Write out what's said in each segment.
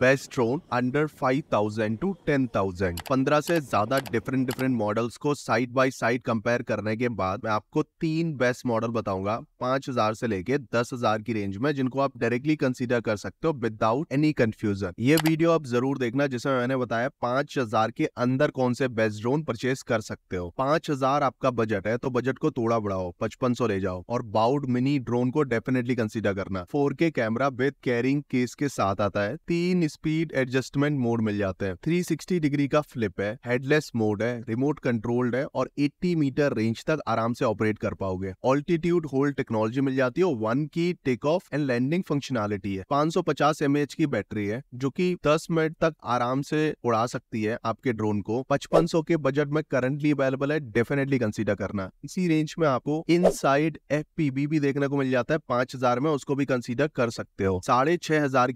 best drone under 5000 to 10000 15 से ज्यादा different different models को साइड बाय साइड कंपेयर करने के बाद मैं आपको तीन बेस्ट मॉडल बताऊंगा 5000 से लेके 10000 की रेंज में जिनको आप डायरेक्टली कंसीडर कर सकते हो विदाउट एनी कंफ्यूजन ये वीडियो आप जरूर देखना जिसमें मैंने बताया हजार के अंदर कौन से बेस्ट ड्रोन परचेस कर सकते हो हजार आपका बजट है तो बजट को थोड़ा बढ़ाओ सौ ले जाओ और बाउड मिनी ड्रोन को डेफिनेटली कंसिडर करना के कैमरा विद कैरिंग केस के साथ आता है तीन स्पीड एडजस्टमेंट मोड मिल जाते हैं 360 डिग्री का फ्लिप है हेडलेस मोड है रिमोट कंट्रोल्ड है और 80 मीटर रेंज तक आराम से ऑपरेट कर पाओगे ऑल्टीट्यूड होल्ड टेक्नोलॉजी मिल जाती है one key take off and landing functionality है 550 एमएच की बैटरी है जो की दस मिनट तक आराम से उड़ा सकती है आपके ड्रोन को पचपन के बजट में करंटली अवेलेबल है डेफिनेटली कंसिडर करना इसी रेंज में आपको इन साइड भी देखने को मिल जाता है पांच में उसको भी कंसिडर कर सकते हो साढ़े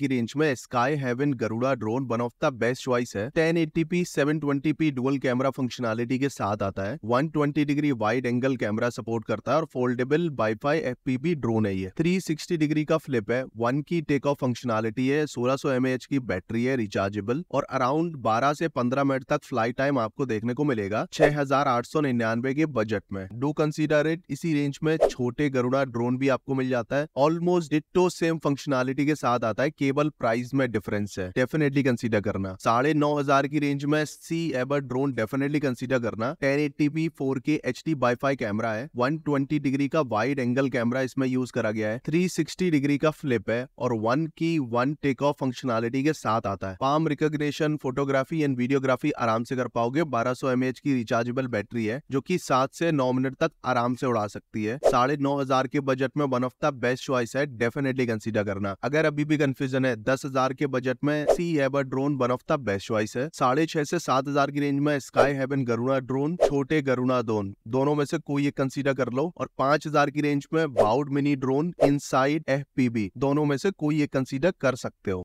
की रेंज में sky heavy 11 Garuda drone one of the best choice है 1080p 720p dual camera functionality के साथ आता है 120 degree wide angle camera support करता है और फोल्डेबल वाईफाई एफपीपी ड्रोन है ये 360 डिग्री का फ्लिप है one key take of functionality है सोलह सौ की बैटरी है रिचार्जेबल और अराउंड बारह से पंद्रह मिनट तक फ्लाई टाइम आपको देखने को मिलेगा 6899 के बजट में डू कंसिडर इट इसी रेंज में छोटे गरुड़ा ड्रोन भी आपको मिल जाता है ऑलमोस्ट डिटो सेम फंक्शनलिटी के साथ आता है केवल प्राइस में डिफरेंस रेंज है डेफिनेटली कंसीडर करना साढ़े नौ हजार की रेंज में सी एबर ड्रोन डेफिनेटली कंसीडर करना ten eighty P four K H D wifi camera है वन ट्वेंटी डिग्री का वाइड एंगल कैमरा इसमें यूज करा गया है थ्री सिक्सटी डिग्री का फ्लिप है और वन की वन टेक ऑफ फंक्शनलिटी के साथ आता है palm recognition photography and videography आराम से कर पाओगे बारह सौ की रिचार्जेबल बैटरी है जो की सात से नौ मिनट तक आराम से उड़ा सकती है साढ़े नौ हजार के बजट में one of the best choice है डेफिनेटली कंसीडर करना अगर अभी भी कंफ्यूजन है दस हजार के बजट में सी हैबर drone one of the best choice है साढ़े छह से सात हजार की रेंज में स्काई हेवन गरुणा ड्रोन छोटे गरुणा दोन दोनों में से कोई एक कंसीडर कर लो और पांच हजार की रेंज में बाउड मिनी ड्रोन इन साइड दोनों में से कोई एक कंसीडर कर सकते हो